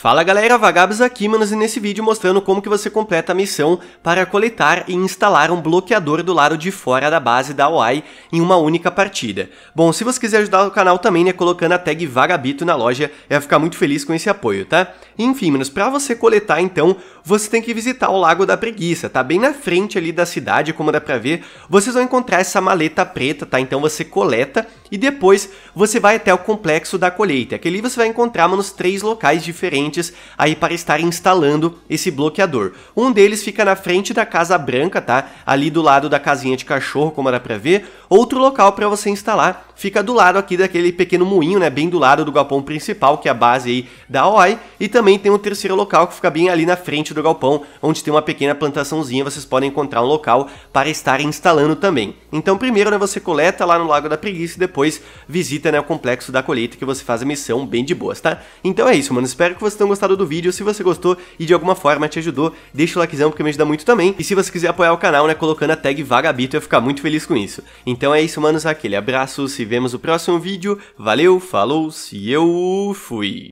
Fala galera, Vagabos aqui, manos, e nesse vídeo mostrando como que você completa a missão para coletar e instalar um bloqueador do lado de fora da base da OI em uma única partida. Bom, se você quiser ajudar o canal também, né, colocando a tag Vagabito na loja, eu ia ficar muito feliz com esse apoio, tá? Enfim, manos, pra você coletar então, você tem que visitar o Lago da Preguiça, tá? Bem na frente ali da cidade, como dá pra ver, vocês vão encontrar essa maleta preta, tá? Então você coleta e depois você vai até o Complexo da Colheita, que ali você vai encontrar, manos, três locais diferentes aí para estar instalando esse bloqueador. Um deles fica na frente da Casa Branca, tá? Ali do lado da casinha de cachorro, como dá para ver. Outro local para você instalar fica do lado aqui daquele pequeno moinho, né, bem do lado do galpão principal, que é a base aí da OI, e também tem um terceiro local que fica bem ali na frente do galpão, onde tem uma pequena plantaçãozinha, vocês podem encontrar um local para estar instalando também. Então primeiro, né, você coleta lá no Lago da Preguiça e depois visita, né, o complexo da colheita que você faz a missão bem de boas, tá? Então é isso, mano, espero que você tenham gostado do vídeo. Se você gostou e de alguma forma te ajudou, deixa o likezão porque me ajuda muito também. E se você quiser apoiar o canal, né, colocando a tag Vagabito, eu ia ficar muito feliz com isso. Então é isso, manos, aquele abraço, se vemos no próximo vídeo. Valeu, falou, se eu fui.